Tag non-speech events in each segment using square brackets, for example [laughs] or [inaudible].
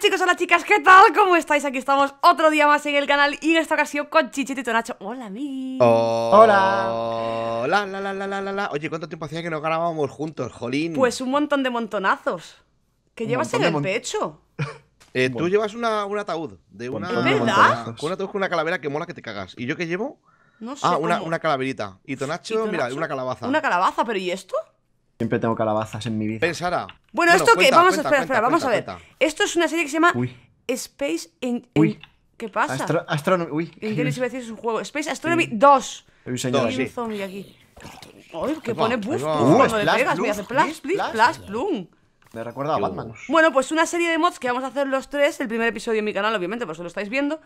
Hola chicos, hola chicas, ¿qué tal? ¿Cómo estáis? Aquí estamos otro día más en el canal y en esta ocasión con Chichito y Tonacho. Hola, mi! Oh, hola. Hola, la, la, la, la, la. Oye, ¿cuánto tiempo hacía que no grabábamos juntos, Jolín? Pues un montón de montonazos. ¿Qué llevas en el pecho. Eh, tú llevas una, un ataúd de una. verdad? Con un ataúd con una calavera que mola que te cagas. ¿Y yo qué llevo? No ah, sé. Ah, una, una calaverita. Y Tonacho, ¿Y tonacho? mira, una calabaza. Una calabaza, pero ¿y esto? Siempre tengo calabazas en mi vida. Pensará. Bueno, esto que. Vamos a esperar, espera, vamos a ver. Esto es una serie que se llama Uy. Space in, ¿Qué pasa? Astro Astronomy. Uy. Internet iba a decir es un juego. Space Astronomy 2. Hay un señor. Hay un zombie aquí. Ay, que pone buff, cuando le pegas, me hace plas, plis, plas, plum. Me recuerda a Batman. Bueno, pues una serie de mods que vamos a hacer los tres. El primer episodio en mi canal, obviamente, por eso lo estáis viendo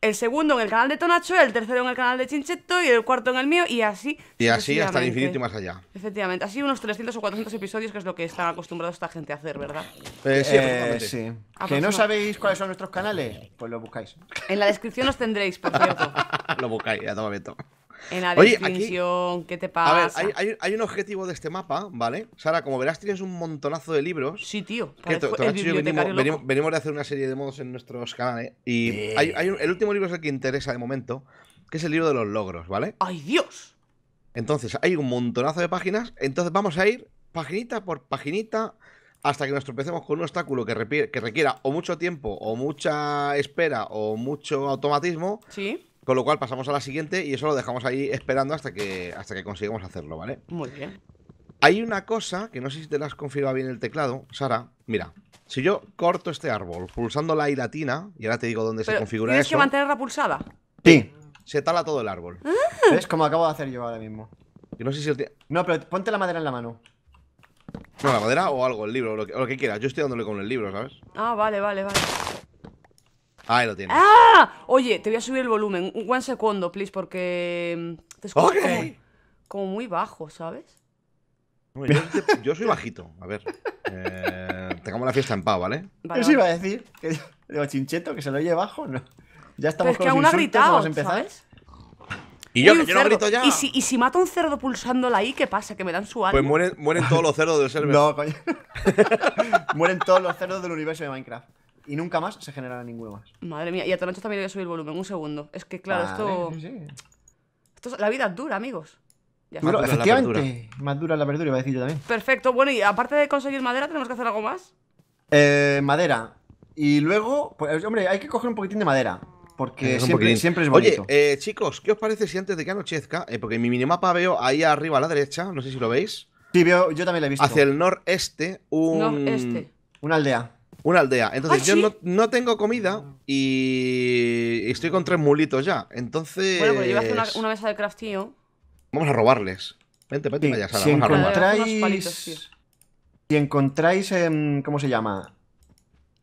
el segundo en el canal de Tonacho, el tercero en el canal de Chinchetto y el cuarto en el mío y así. Y así hasta el infinito y más allá. Efectivamente, así unos 300 o 400 episodios que es lo que están acostumbrado esta gente a hacer, ¿verdad? Eh, sí, eh, sí. Ah, ¿Que pues no sabéis cuáles son nuestros canales? Pues lo buscáis. En la descripción os tendréis, por cierto. [laughs] lo buscáis, ya todo momento en la Oye, ¿qué te pasa? A ver, hay, un objetivo de este mapa, ¿vale? Sara, como verás, tienes un montonazo de libros. Sí, tío. venimos, de hacer una serie de modos en nuestros canales. Y hay, el último libro es el que interesa de momento, que es el libro de los logros, ¿vale? ¡Ay, Dios! Entonces, hay un montonazo de páginas. Entonces, vamos a ir paginita por paginita hasta que nos tropecemos con un obstáculo que, que requiera o mucho tiempo, o mucha espera, o mucho automatismo. Sí. Con lo cual pasamos a la siguiente y eso lo dejamos ahí esperando hasta que, hasta que consigamos hacerlo, ¿vale? Muy bien. Hay una cosa que no sé si te la has configurado bien el teclado, Sara. Mira, si yo corto este árbol pulsando la I latina, y ahora te digo dónde se configura ¿tienes eso. ¿Tienes que mantenerla pulsada? Sí. Se tala todo el árbol. Ah. Es como acabo de hacer yo ahora mismo. no sé si. No, pero ponte la madera en la mano. No, la madera o algo, el libro, lo lo que quieras. Yo estoy dándole con el libro, ¿sabes? Ah, vale, vale, vale. Ahí lo tienes. ¡Ah! Oye, te voy a subir el volumen. Un, segundo, please, porque mm, te escucho como, muy bajo, ¿sabes? Yo, soy bajito. A ver. Eh, tengamos la fiesta en paz, ¿vale? ¿Qué Eso iba a decir. Que digo, chincheto, que se lo oye bajo, ¿no? Ya estamos Pero es con que aún ha gritado, ¿sabes? Y yo, que yo no grito ya. ¿Y si, mato un cerdo pulsándola ahí, ¿qué pasa? ¿Que me dan su pues alma? Pues mueren, mueren todos los cerdos del server. No, coño. [laughs] mueren todos los cerdos del universo de Minecraft y nunca más se generará ninguno más. Madre mía, y a Tonacho también le voy a subir el volumen, un segundo. Es que, claro, esto... La vida dura, amigos. Ya efectivamente, más dura la verdura, iba a decir yo también. Perfecto, bueno, y aparte de conseguir madera, ¿tenemos que hacer algo más? Eh, madera. Y luego, pues, eh, hombre, hay que coger un poquitín de madera. Porque siempre, siempre, es bonito. Oye, eh, chicos, ¿qué os parece si antes de que anochezca, eh, porque mi minimapa veo ahí arriba a la derecha, no sé si lo veis. Sí, veo, yo también lo he visto. Hacia el noreste, un... Noreste. Una aldea. Una aldea. Entonces, ah, yo no, no, tengo comida y estoy con tres mulitos ya. Entonces. Bueno, pero yo voy a hacer una, mesa de craftío. Vamos a robarles. Vente, vente, sí, Si vamos encontráis. A robarles. si encontráis. Em, ¿Cómo se llama?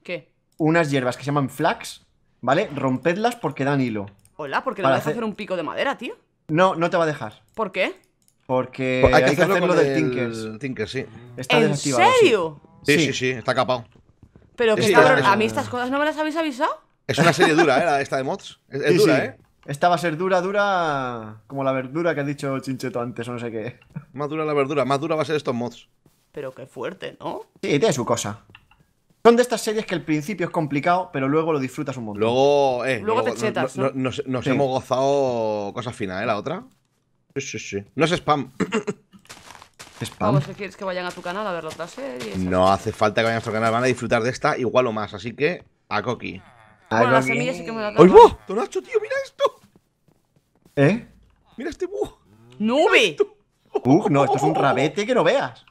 ¿Qué? Unas hierbas que se llaman flax, ¿vale? Rompedlas porque dan hilo. Hola, porque le vas a hacer un pico de madera, tío. No, no te va a dejar. ¿Por qué? Porque pues hay que, hacerlo, del Tinker. Tinker, sí. Está ¿En serio? Sí. Sí, sí, sí, sí, está capado. Pero que cabrón, a mí estas cosas no me las habéis avisado. Es una serie dura, ¿eh? esta de mods. Es, dura, ¿eh? Esta va a ser dura, dura como la verdura que ha dicho Chincheto antes o no sé qué. Más dura la verdura, más dura va a ser estos mods. Pero qué fuerte, ¿no? Sí, tiene su cosa. Son de estas series que al principio es complicado, pero luego lo disfrutas un montón. Luego, eh, luego, te chetas. Nos, nos hemos gozado cosas finas, ¿eh? La otra. Sí, sí, sí. No es spam. Vamos, si quieres que vayan a tu canal a ver la otra serie... No hace falta que vayan a nuestro canal, van a disfrutar de esta igual o más, así que a Koki. Bueno, las ¡Ay, Tonacho, tío! ¡Mira esto! ¿Eh? ¡Mira este buh ¡Nube! ¡Uh! No, esto es un rabete que no veas.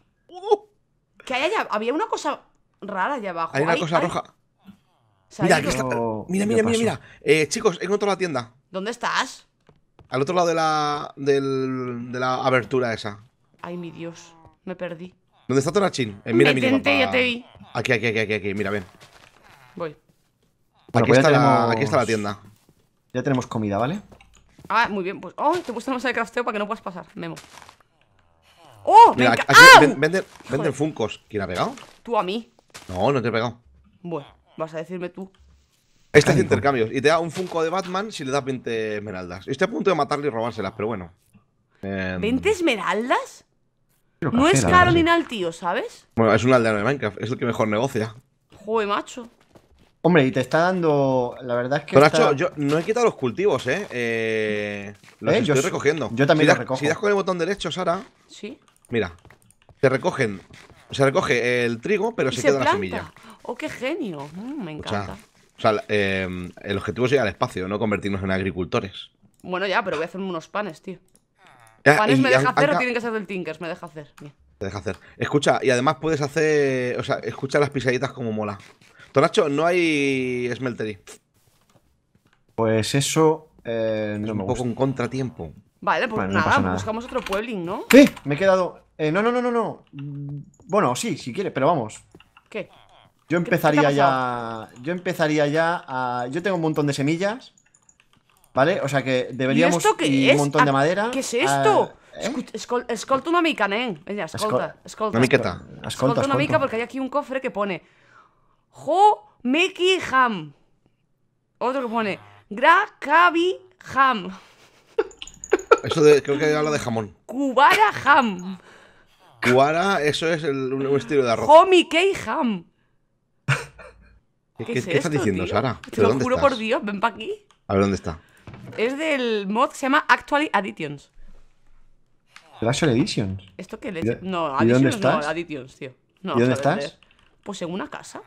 Que hay allá. Había una cosa rara allá abajo. Hay una cosa roja. Mira, aquí está. Oh, mira, mira, mira, Eh, chicos, he encontrado la tienda. ¿Dónde estás? Al otro lado de la. de la abertura esa. Ay, mi Dios, me perdí. ¿Dónde está Torachín? Eh, mira, mira. ya te vi. Aquí, aquí, aquí, aquí, aquí, mira, ven. Voy. aquí, pues está la, aquí está la tienda. Ya tenemos comida, ¿vale? Ah, muy bien, pues. ¡Oh! Te he puesto la de crafteo para que no puedas pasar, Memo. ¡Oh! Mira, aquí, venden, Funcos. ¿Quién ha pegado? Tú a mí. No, no te he pegado. Bueno, vas a decirme tú. Este es intercambio. y te da un Funko de Batman si le das 20 esmeraldas. Estoy a punto de matarle y robárselas, pero bueno. ¿20 em, esmeraldas? No es caro ni nada el tío, ¿sabes? Bueno, es un aldeano de Minecraft, es el que mejor negocia. Joder, macho. Hombre, y te está dando. La verdad es que. Pero Nacho, yo no he quitado los cultivos, ¿eh? eh los eh, estoy recogiendo. Yo también los recojo. Si das con el botón derecho, Sara. Sí. Mira, se recogen. Se recoge el trigo, pero se, queda la semilla. ¡Oh, qué genio! Mm, me encanta. O sea, eh, el objetivo es ir al espacio, no convertirnos en agricultores. Bueno, ya, pero voy a hacerme unos panes, tío me deja hacer o tienen que ser del Tinkers, me deja hacer. Te deja hacer. Escucha, y además puedes hacer. O sea, escucha las pisaditas como mola. Tonacho, no hay Smeltery. Pues eso. Eh, es un poco un contratiempo. Vale, pues nada, buscamos otro puebling, ¿no? Sí, me he quedado. Eh, no, no, no, no, no. Bueno, sí, si quieres, pero vamos. ¿Qué? Yo empezaría ya. Yo empezaría ya a. Yo tengo un montón de semillas. ¿Vale? O sea que deberíamos. ¿Y Un montón de ah, madera. ¿Qué es esto? ¿Eh? escolta una mica, nen. Venga, escolta, escolta. Una miqueta. Escolta, una mica porque hay aquí un cofre que pone Jo Meki Ham. Otro que pone Gra Kabi Ham. [laughs] Eso de, creo que habla de jamón. Cubara Ham. Cubara, eso es el, un, [laughs] estilo de arroz. Jo Key Ham. ¿Qué, ¿Qué, estás diciendo, Sara? Te lo juro por Dios, ven para aquí. A ver dónde está. Es del mod que se llama Actually Additions. ¿Actual Editions? ¿Esto qué le No, Additions dónde estás? no, Additions, tío. No, ¿Y dónde estás? Pues en una casa.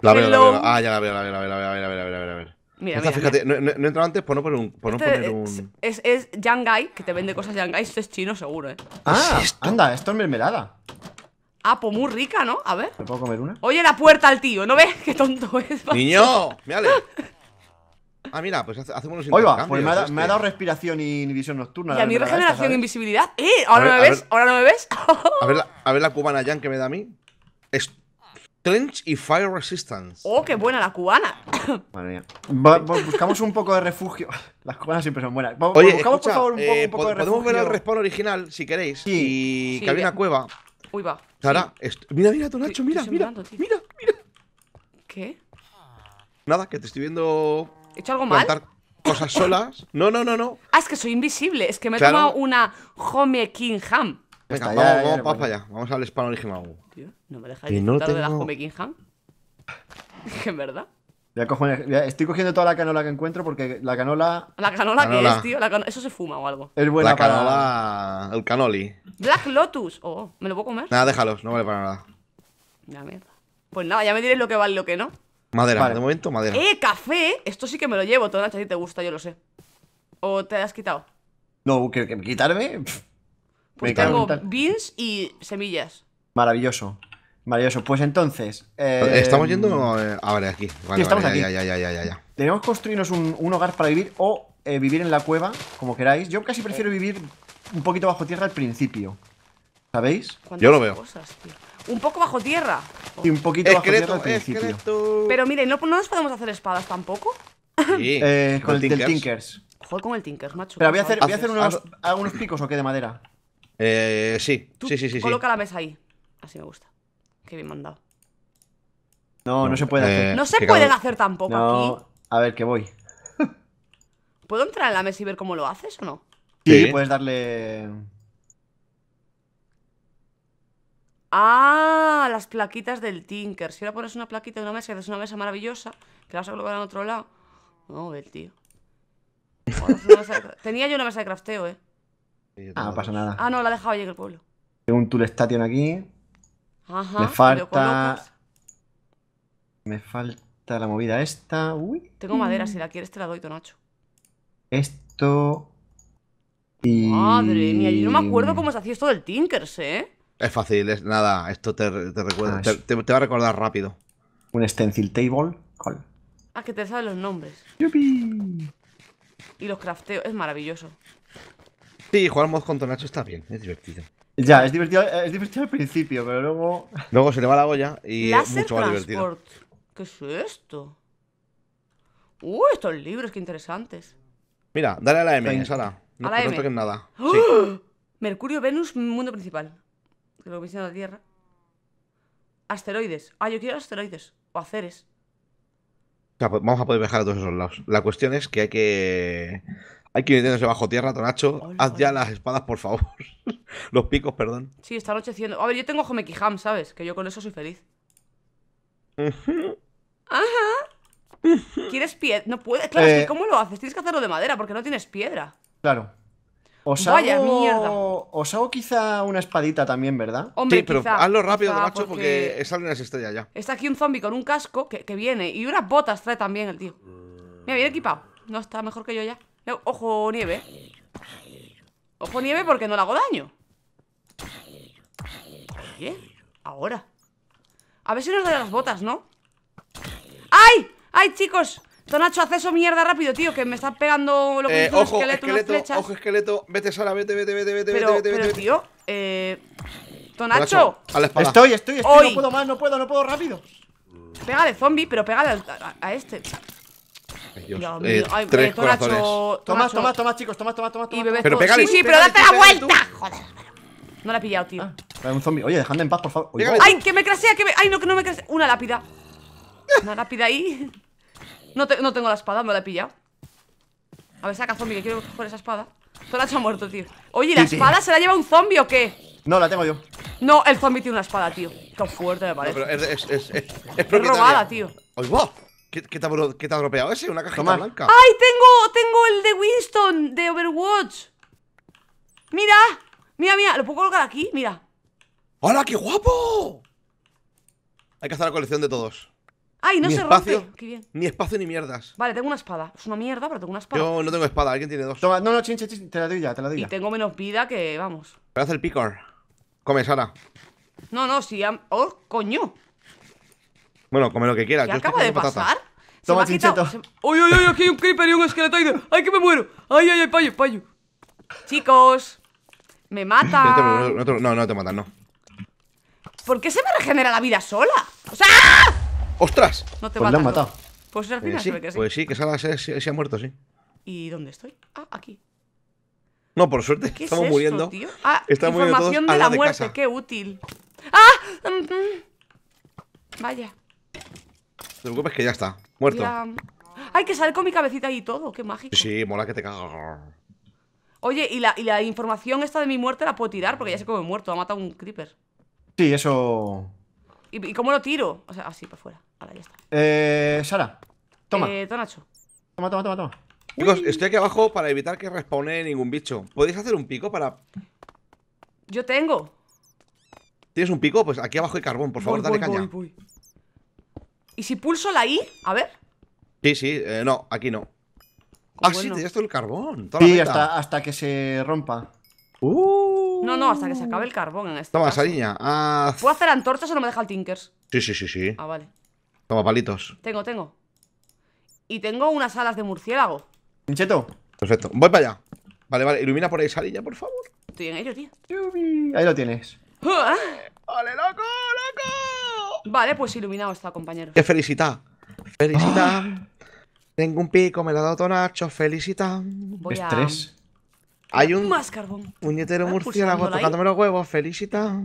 La veo, la veo. Ah, ya la veo, la veo, la veo, la veo, la veo, la veo, la veo. Mira, mira, fíjate, mira. No, he entrado antes por pues no poner un. Por pues este poner es, un... es, es Yangai, que te vende cosas Yangai. Esto es chino, seguro, eh. Ah, anda, esto es mermelada. Ah, pues muy rica, ¿no? A ver. ¿Me puedo comer una? Oye, la puerta al tío, ¿no ves? [laughs] Qué tonto es. Niño, mírale. Ah, mira, pues hacemos los Oiga, pues este. me ha, dado respiración y visión nocturna. Y a mí regeneración e invisibilidad. ¡Eh! ¿Ahora no me ves? ¿Ahora [laughs] no me ves? a, ver la, cubana Jan que me da a mí. Trench y Fire Resistance. ¡Oh, qué buena la cubana! [coughs] Madre mía. buscamos un poco de refugio. [laughs] Las cubanas siempre son buenas. Oye, buscamos, por favor, un, poco, eh, de refugio. Podemos ver el respawn original si queréis. Y que había una cueva. Uy, va. Sara, mira, mira, Tonacho, mira, mira, mira, mira. ¿Qué? Nada, que te estoy viendo ¿He hecho algo mal? Contar cosas solas. [laughs] No, no, no, no. Ah, es que soy invisible. Es que me he tomado una Home King Ham. Venga, vamos, vamos, vamos para allá. Vamos al y original. Tío, no me dejáis Que no de la Home King Ham. [laughs] en verdad. Ya cojo- estoy cogiendo toda la canola que encuentro porque la canola La canola, que es, tío. Eso se fuma o algo. es buena La canola. El canoli. Black Lotus. Oh, ¿me lo puedo comer? Nada, déjalos, no vale para nada. La mierda. Pues nada, ya me diréis lo que vale y lo que no. Madera, de momento madera. ¡Eh, café! Esto sí que me lo llevo, toda si te gusta, yo lo sé. ¿O te has quitado? No, quitarme. pues tengo beans y semillas. Maravilloso. Maravilloso. Pues entonces. Eh, estamos yendo. Eh, a ver, aquí. Ya, ya, ya, ya, Tenemos que construirnos un, hogar para vivir o eh, vivir en la cueva, como queráis. Yo casi prefiero vivir un poquito bajo tierra al principio. ¿Sabéis? Yo lo veo un poco bajo tierra. Y un poquito bajo tierra al principio. Pero mire, ¿no, ¿no, nos podemos hacer espadas tampoco? Sí, [laughs] eh, con el Tinkers. Del con el Tinkers, macho. Pero voy a hacer, voy a hacer unos, picos o qué de madera. Eh, sí. sí, sí, sí. Coloca la mesa ahí. Así me gusta. Qué bien mandado. No, no, se puede hacer. Eh, no se pueden hacer tampoco aquí. A ver, que voy. ¿Puedo entrar en la mesa y ver cómo lo haces o no? sí. puedes darle. Ah, las plaquitas del Tinker. Si ahora pones una plaquita de una mesa y haces una mesa maravillosa, que la vas a colocar en otro lado. No, el tío. [laughs] Tenía yo una mesa de crafteo, eh. Ah, no pasa nada. Ah, no, la dejaba dejado allí en el pueblo. Tengo un tool station aquí. Ajá. Me falta. Me falta la movida esta. Uy. Tengo madera, si la quieres te la doy, Tonacho. Esto. Madre mía, yo no me acuerdo cómo se hacía esto del Tinker, eh. Es fácil, es nada. Esto te, te ah, te, va a recordar rápido. Un stencil table. Ah, que te saben los nombres. Y los crafteo. Es maravilloso. Sí, jugar mod con Tonacho está bien. Es divertido. Ya, es divertido, es divertido al principio, pero luego. Luego se le va la olla y es mucho más divertido. ¿Qué es esto? Uh, estos libros, qué interesantes. Mira, dale a la M, Sara. No, no nada. ¡Ah! Mercurio, Venus, mundo principal de lo que hicieron la Tierra. Asteroides. Ah, yo quiero asteroides. O aceres. Pues vamos a poder viajar a todos esos lados. La cuestión es que hay que. Hay que meterse bajo tierra, Tonacho. Haz ya las espadas, por favor. [laughs] Los picos, perdón. Sí, está anocheciendo. A ver, yo tengo Homekiham, ¿sabes? Que yo con eso soy feliz. Ajá. ¿Quieres piedra? No puedes. Claro, eh. ¿cómo lo haces? Tienes que hacerlo de madera porque no tienes piedra. Claro. Os Vaya hago, Os hago quizá una espadita también, ¿verdad? Hombre, sí, pero hazlo rápido, macho, porque, salen las estrellas ya. Está aquí un zombie con un casco que, que, viene y unas botas trae también el tío. Mira, bien equipado. No está mejor que yo ya. Ojo, nieve. Ojo, nieve, porque no le hago daño. ¿Qué? Ahora. A ver si nos da las botas, ¿no? ¡Ay! ¡Ay, chicos! Tonacho, haz eso mierda rápido, tío, que me estás pegando lo que eh, ojo, esqueleto, esqueleto unas flechas. Ojo, esqueleto, vete, Sara, vete, vete, vete, vete, vete, vete, pero, tío, eh... Tonacho. Estoy, estoy, estoy, no puedo más, no puedo, no puedo, rápido. Pégale, zombie, pero pégale a, este. Dios, eh, Ay, eh, tres corazones. Tomás, tomás, tomás, chicos, tomás, tomás, tomás. Y pero pégale. Sí, sí, pero date la vuelta. Joder, no la he pillado, tío. Ah, un zombie. Oye, dejadme en paz, por favor. ay, que me crasea, que Ay, no, que no me crasea. Una lápida. Una lápida ahí. No, no tengo la espada, me la he pillado. A ver, saca zombie, que quiero coger esa espada. la ha hecho muerto, tío. Oye, ¿la espada se la lleva un zombie o qué? No, la tengo yo. No, el zombie tiene una espada, tío. Qué fuerte me parece. pero es, es, es, es robada, tío. ¡Ay, ¿Qué, te ha, dropeado ese? Una caja blanca. ¡Ay, tengo, tengo el de Winston de Overwatch! ¡Mira! ¡Mira, mira! ¿Lo puedo colocar aquí? Mira. ¡Hola, qué guapo! Hay que hacer la colección de todos. ¡Ay, no se espacio, rompe! Qué Ni espacio ni mierdas. Vale, tengo una espada. Es una mierda, pero tengo una espada. Yo no tengo espada, alguien tiene dos. Toma, no, no, chinche, chinche te la doy ya, te la doy ya. Y tengo menos vida que, vamos. Pero hace el picor. Come, Sara. No, no, si ya... ¡Oh, coño! Bueno, come lo que quieras. ¿Qué acaba de pasar? Toma, chincheto. ¡Uy, uy, uy! Aquí hay un creeper y un esqueletoide. ¡Ay, que me muero! ¡Ay, ay, ay, payo, payo! Chicos, me matan. no, no, te matan, no. ¿Por qué se me regenera la vida sola? ¡O sea! ¡Ostras! No te pues lo han matado. Pues al eh, final sí, que sí. Pues sí, que se, ha muerto, sí. ¿Y dónde estoy? Ah, aquí. No, por suerte, estamos muriendo. Tío? Ah, información de la, muerte, qué útil. ¡Ah! Vaya mm, No mm. Vaya. Te preocupes que ya está. Muerto. Hay Ay, que sale con mi cabecita y todo, qué mágico. Sí, mola que te cagas Oye, ¿y la, información esta de mi muerte la puedo tirar? Porque ya sé cómo he muerto, ha matado un creeper. Sí, eso... ¿Y, y cómo lo tiro? O sea, así, para afuera ya está. Eh, Sara, toma. Eh, Tonacho. Toma, toma, toma, toma. Chicos, estoy aquí abajo para evitar que respawne ningún bicho. ¿Podéis hacer un pico para...? Yo tengo. ¿Tienes un pico? Pues aquí abajo hay carbón, por favor, dale voy, caña. Voy, ¿Y si pulso la I? A ver. Sí, sí, eh, no, aquí no. Pues ah, sí, tenías todo el carbón. sí, hasta, hasta, que se rompa. Uh. No, no, hasta que se acabe el carbón en este. Toma, Sariña. ¿Puedo hacer antorchas o no me deja el Tinkers? Sí, sí, sí, sí. Ah, vale. Toma palitos. Tengo, tengo. Y tengo unas alas de murciélago. Pincheto. Perfecto. Voy para allá. Vale, vale. Ilumina por ahí, salilla, por favor. Estoy en ello, tío. Ahí lo tienes. ¡Vale, loco, loco! Vale, pues iluminado está, compañero. ¡Qué Felicita. Ah. Tengo un pico, me lo ha dado Tonacho, Felicita. Voy Estrés. Hay un más carbón. puñetero murciélago tocándome los huevos, felicita.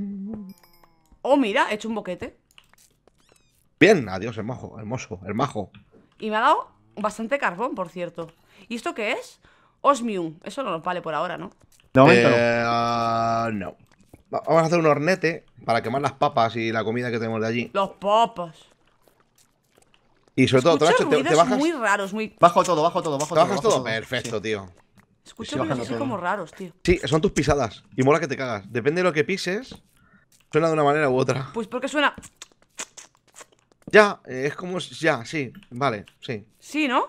Oh, mira, he hecho un boquete. Bien, adiós, hermoso, el majo. Y me ha dado bastante carbón, por cierto. ¿Y esto qué es? Osmium. Eso no nos vale por ahora, ¿no? no. Eh, no. Vamos a hacer un hornete para quemar las papas y la comida que tenemos de allí. Los papas. Y sobre todo, te, te bajas. muy raros, muy. Bajo todo, bajo todo, bajo todo. Bajas todo? Perfecto, tío. Escucho ruidos así como raros, tío. Sí, son tus pisadas. Y mola que te cagas. Depende de lo que pises, suena de una manera u otra. Pues porque suena. Ya, eh, es como. Ya, sí, vale, sí. Sí, ¿no?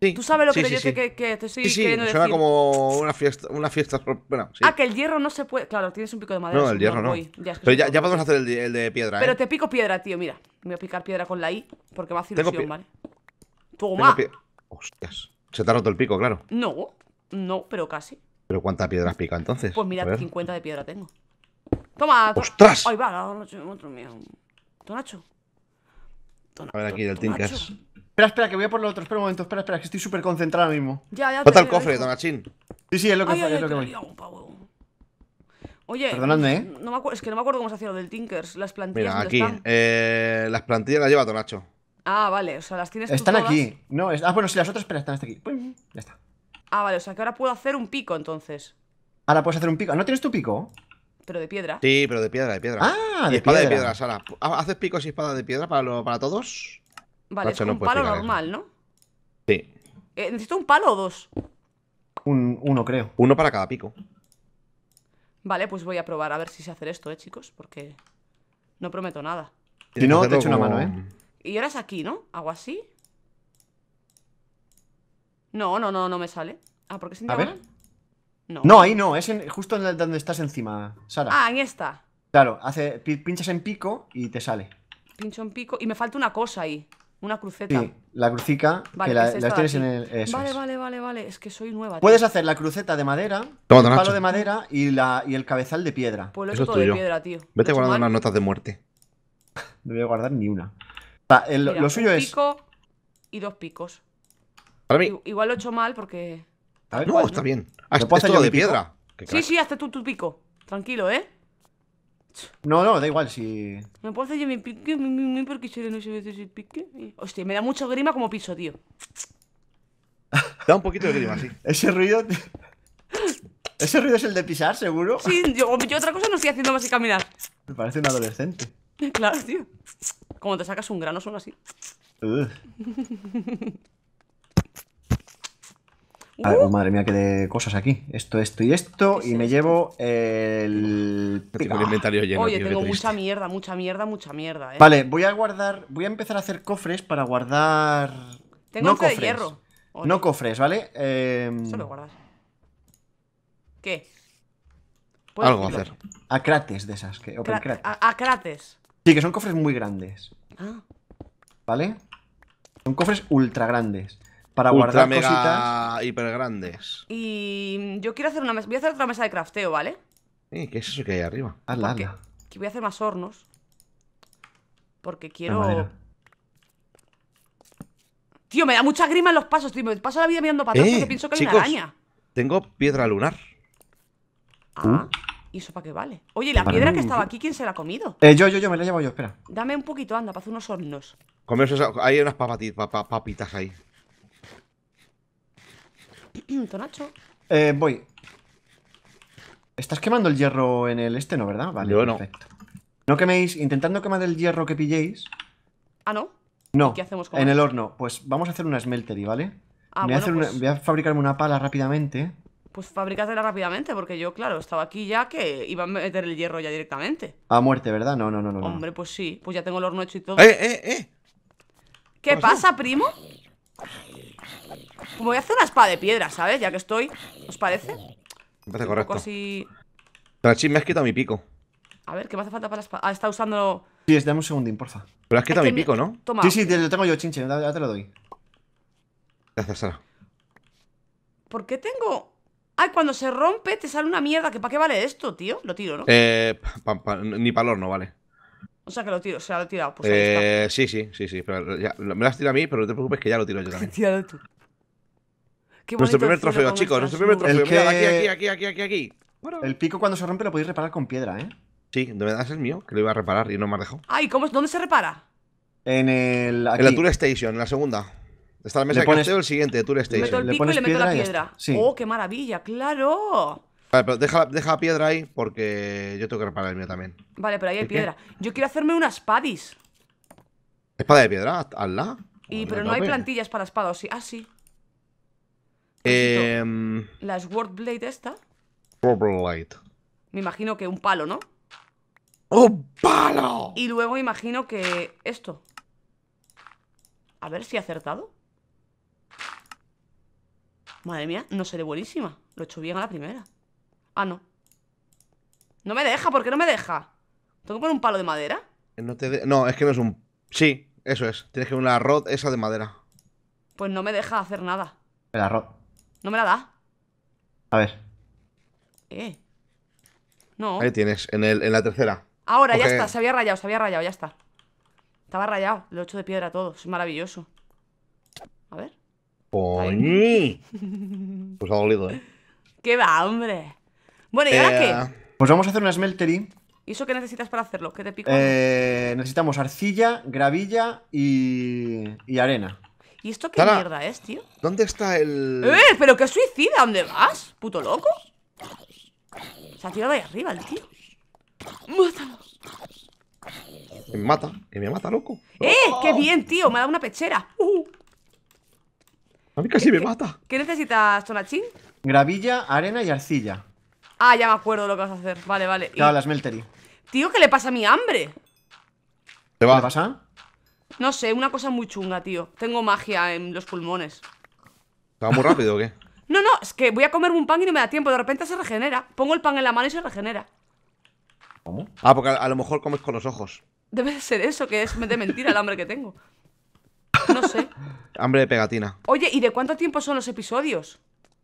Sí. Tú sabes lo que yo te que, que, te estoy sí, queriendo suena como una fiesta. Una fiesta bueno, Ah, que el hierro no se puede. Claro, tienes un pico de madera. No, el hierro no. Pero ya, ya, podemos hacer el, el de, piedra, Pero ¿eh? te pico piedra, tío, mira. Me voy a picar piedra con la I porque me hace ilusión, ¿vale? Toma. Hostias. Se te ha roto el pico, claro. No, no, pero casi. ¿Pero cuántas piedras pica entonces? Pues mira, 50 de piedra tengo. Toma, ¡Ostras! Ahí va, otro mío. tonacho a ver aquí, del Tinkers. Espera, espera, que voy a por lo otro. Espera un momento, espera, espera, que estoy súper concentrado ahora mismo. Ya, ya. está el cofre, Donachín. Sí, sí, es lo que, ay, es lo que voy. Oye, Perdonadme, ¿eh? No me es que no me acuerdo cómo se hacía lo del Tinkers, las plantillas. Mira, aquí, Eh, las plantillas las lleva Donacho Ah, vale, o sea, las tienes Están tú todas? aquí. No, es, ah, bueno, si las otras, espera, están hasta aquí. Pum, ya está. Ah, vale, o sea que ahora puedo hacer un pico entonces. Ahora puedes hacer un pico. ¿No tienes tu pico? pero de piedra. Sí, pero de piedra, de piedra. Ah, de espada piedra. de piedra, Sara. ¿Haces picos y espada de piedra para, para todos? Vale, es un palo ¿eh? normal, ¿no? Sí. Eh, ¿Necesito un palo o dos? uno, creo. Uno para cada pico. Vale, pues voy a probar a ver si se hacer esto, ¿eh, chicos? Porque no prometo nada. Si no, te echo una mano, ¿eh? Y ahora es aquí, ¿no? ¿Hago así? No, no, no, no me sale. Ah, porque qué es no. ahí no, es justo donde estás encima, Sara. Ah, en está. Claro, pinchas en pico y te sale. Pincho en pico y me falta una cosa ahí, una cruceta. Sí, la crucica, vale, que la, tienes en el... vale, vale, vale, vale, es que soy nueva. Puedes hacer la cruceta de madera, un el palo de madera y, el cabezal de piedra. Pues lo he todo de piedra, tío. Vete guardando unas notas de muerte. No voy a guardar ni una. lo suyo un pico y dos picos. Para mí. Igual lo he hecho mal porque no, está bien. Ah, de piedra? Sí, sí, hazte tú tu pico. Tranquilo, ¿eh? No, no, da igual si. ¿Me puedo hacer yo mi pique? Mi, porque si no se ve el pique. Hostia, me da mucho grima como piso, tío. da un poquito de grima, sí. [laughs] Ese ruido. ¿Ese ruido es el de pisar, seguro? Sí, yo, yo otra cosa no estoy haciendo más que caminar. Me parece un adolescente. [laughs] Claro, tío. Como te sacas un grano, son así. [laughs] Uh. madre mía, que de cosas aquí. Esto, esto y esto. Y me llevo el. inventario lleno. Oye, tengo mucha mierda, mucha mierda, mucha mierda. Eh. Vale, voy a guardar. Voy a empezar a hacer cofres para guardar. Tengo no cofres. de hierro. No cofres, ¿vale? Em, Solo guardas. ¿Qué? Algo a hacer. acrates de esas. Que, Sí, que son cofres muy grandes. Ah. ¿Vale? Son cofres ultra grandes para Ultra guardar mega cositas. hiper grandes. Y yo quiero hacer una mesa. Voy a hacer otra mesa de crafteo, ¿vale? Eh, ¿Qué es eso que hay arriba? Hazla, hazla. Que voy a hacer más hornos. Porque quiero. Tío, me da mucha grima en los pasos, tío. Me paso la vida mirando para atrás porque eh, pienso que hay una araña. Tengo piedra lunar. Ah, ¿y eso para qué vale? Oye, ¿y la piedra que estaba aquí, ¿quién se la ha comido? Eh, yo, yo, yo, me la llevo yo, espera. Dame un poquito, anda, para hacer unos hornos. esos. hay unas papitas ahí. [clears throat] Tonacho. Eh, voy. Estás quemando el hierro en el este, ¿no? ¿Verdad? Vale, no. perfecto. No queméis, intentando quemar el hierro que pilléis. Ah, ¿no? No. no ¿Qué hacemos con En el horno. Pues vamos a hacer una smeltery, ¿vale? Ah, voy, a pues voy a fabricarme una pala rápidamente. Pues fabricátela rápidamente, porque yo, claro, estaba aquí ya que iba a meter el hierro ya directamente. A muerte, ¿verdad? No, no, no, no. Hombre, pues sí, pues ya tengo el horno hecho y todo. ¡Eh, eh, eh! ¿Qué pasa, primo? Como voy a hacer una espada de piedra, ¿sabes? Ya que estoy. ¿Os parece? Me parece correcto. Así... me has quitado mi pico. A ver, ¿qué me hace falta para la espada? Ah, está usando. Sí, dame un segundín, porfa. Pero has quitado mi pico, ¿no? Toma. Sí, sí, lo tengo yo, chinche. Ya te lo doy. Gracias, Sara. ¿Por qué tengo.? Ay, cuando se rompe te sale una mierda. ¿Para qué vale esto, tío? Lo tiro, ¿no? Eh, ni para el horno, vale. O sea que lo tiro, o sea, lo he tirado. Pues ahí está. Eh, sí, sí, sí, sí. Pero me lo has tirado a mí, pero no te preocupes que ya lo tiro yo [laughs] también. Tíralo tú nuestro primer trofeo, chicos, nuestro primer trofeo. aquí, aquí, aquí, aquí, aquí, El pico cuando se rompe lo podéis reparar con piedra, ¿eh? Sí, me das el mío, que lo iba a reparar y no me ha dejado. Ay, ¿cómo, ¿dónde se repara? En el. En la Tour Station, en la segunda. Está la mesa que pones... de el siguiente, Tour Station. Le meto el pico y le meto la piedra. Oh, qué maravilla, claro. Vale, pero deja, deja la piedra ahí porque yo tengo que reparar el mío también. Vale, pero ahí hay piedra. Yo quiero hacerme unas padis. ¿Espada de piedra? ¿Hazla? Y, pero no hay plantillas para espadas, sí. Ah, sí. Eh, la blade esta. blade Me imagino que un palo, ¿no? ¡Un palo! Y luego imagino que esto. A ver si he acertado. Madre mía, no seré buenísima. Lo he hecho bien a la primera. Ah, no. No me deja, ¿por qué no me deja? ¿Tengo que poner un palo de madera? No, es que no es un... Sí, eso es. Tienes que poner la rod esa de madera. Pues no me deja hacer nada. El arroz. No me la da. A ver. Eh. No. Ahí tienes, en, el, en la tercera. Ahora, ya está, se había rayado, se había rayado, ya está. Estaba rayado, lo he hecho de piedra todo, es maravilloso. A ver. ¡Poñi! Pues ha dolido, ¿eh? ¡Qué va, hombre! Bueno, ¿y ahora qué? Eh, pues vamos a hacer una smeltery. ¿Y eso qué necesitas para hacerlo? ¿Qué te pico? Eh, necesitamos arcilla, gravilla y, y arena. ¿Y esto qué mierda es, tío? ¿Dónde está el...? ¡Eh! ¿Pero qué suicida? ¿Dónde vas? ¿Puto loco? Se ha tirado ahí arriba el tío ¡Mátalo! me mata, me mata, loco ¡Eh! ¡Qué bien, tío! Me ha dado una pechera uh. A mí casi me mata ¿Qué necesitas, Tonachín? Gravilla, arena y arcilla Ah, ya me acuerdo lo que vas a hacer Vale, vale Claro, y... la smeltery Tío, ¿qué le pasa a mi hambre? ¿Te va? ¿Qué pasar pasa? No sé, una cosa muy chunga, tío. Tengo magia en los pulmones. ¿Estaba muy rápido o qué? [laughs] No, no, es que voy a comer un pan y no me da tiempo. De repente se regenera. Pongo el pan en la mano y se regenera. ¿Cómo? Ah, porque a, lo mejor comes con los ojos. Debe de ser eso, que es de mentira el hambre que tengo. No sé. hambre de pegatina. Oye, ¿y de cuánto tiempo son los episodios?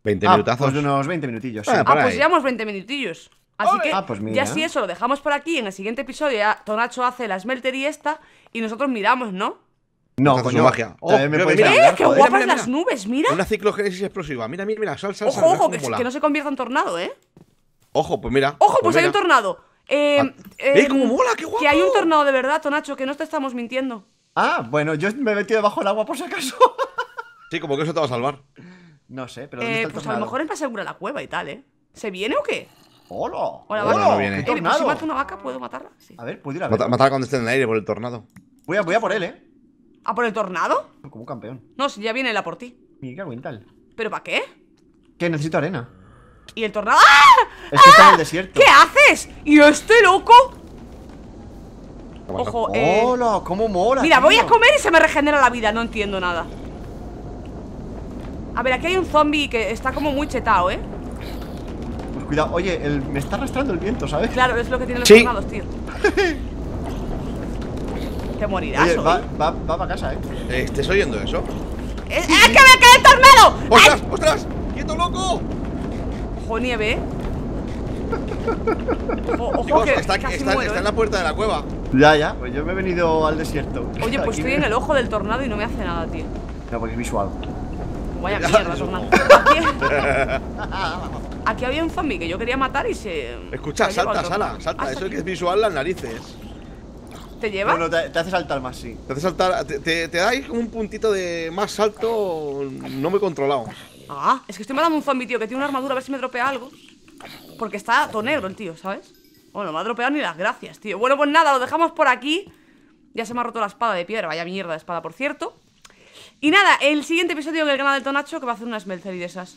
20 ah, minutazos. Pues unos 20 minutillos. Ah, ah pues llevamos 20 minutillos. Así que ah, pues ya si eso lo dejamos por aquí, en el siguiente episodio ya Tonacho hace la y esta y nosotros miramos, ¿no? No, pues coño. magia. Oh, mira, ¡Qué guapas las nubes, mira! Una ciclogénesis explosiva. Mira, mira, mira, salsa, Ojo, sal ojo, que, que, no se convierta en tornado, ¿eh? Ojo, pues mira. Ojo, pues, pues hay un tornado. Eh, ah, eh, cómo mola, qué guapo! Que hay un tornado de verdad, Tonacho, que no te estamos mintiendo. Ah, bueno, yo me he metido debajo del agua por si acaso. [laughs] sí, como que eso te va a salvar. No sé, pero ¿dónde eh, está el Pues a lo mejor es para asegurar la cueva y tal, ¿eh? ¿Se viene o qué? ¡Hola! ¡Hola, vaca! viene. si mato una vaca, ¿puedo matarla? A ver, puedo ir a cuando esté en el aire por el tornado. Voy a, voy a por él, ¿eh? ¿A por el tornado? Como campeón. No, si ya viene la por ti. Mira, ¿Pero para qué? Que necesito arena. ¿Y el tornado? ¡Ah! Es que está en el ¡Ah! desierto. ¿Qué haces? ¿Y este loco? Ojo, eh... Hola, cómo mola. Mira, voy a comer y se me regenera la vida. No entiendo nada. A ver, aquí hay un zombie que está como muy chetado, ¿eh? Cuidado, oye, me está arrastrando el viento, ¿sabes? Claro, es lo que tienen los tornados, tío. [laughs] Te morirás. Oye, va, va, va, para casa, eh. ¿eh? ¿Estás oyendo eso? ¡Es, ¡Eh, ah, que me cae el tornado! ¡Ostras, ¡Ay! ostras! ostras quieto loco! Ojo, nieve, eh. Ojo, ojo, que está, en la puerta de la cueva. Ya, ya, pues yo me he venido al desierto. Oye, pues [laughs] estoy en el ojo del tornado y no me hace nada, tío. No, porque es visual. Vaya mierda, tornado. [laughs] Aquí había un zombie que yo quería matar y se. Escucha, salta, Sala, salta. Ah, Eso es que visual las narices. ¿Te lleva? Bueno, te, hace saltar más, sí. Te hace saltar. Te, da ahí como un puntito de más salto no me he controlado. Ah, es que estoy matando un zombie, tío, que tiene una armadura, a ver si me dropea algo. Porque está todo negro el tío, ¿sabes? Bueno, me ha dropeado ni las gracias, tío. Bueno, pues nada, lo dejamos por aquí. Ya se me ha roto la espada de piedra, vaya mierda de espada, por cierto. Y nada, el siguiente episodio en el canal del Tonacho que va a hacer una y esas.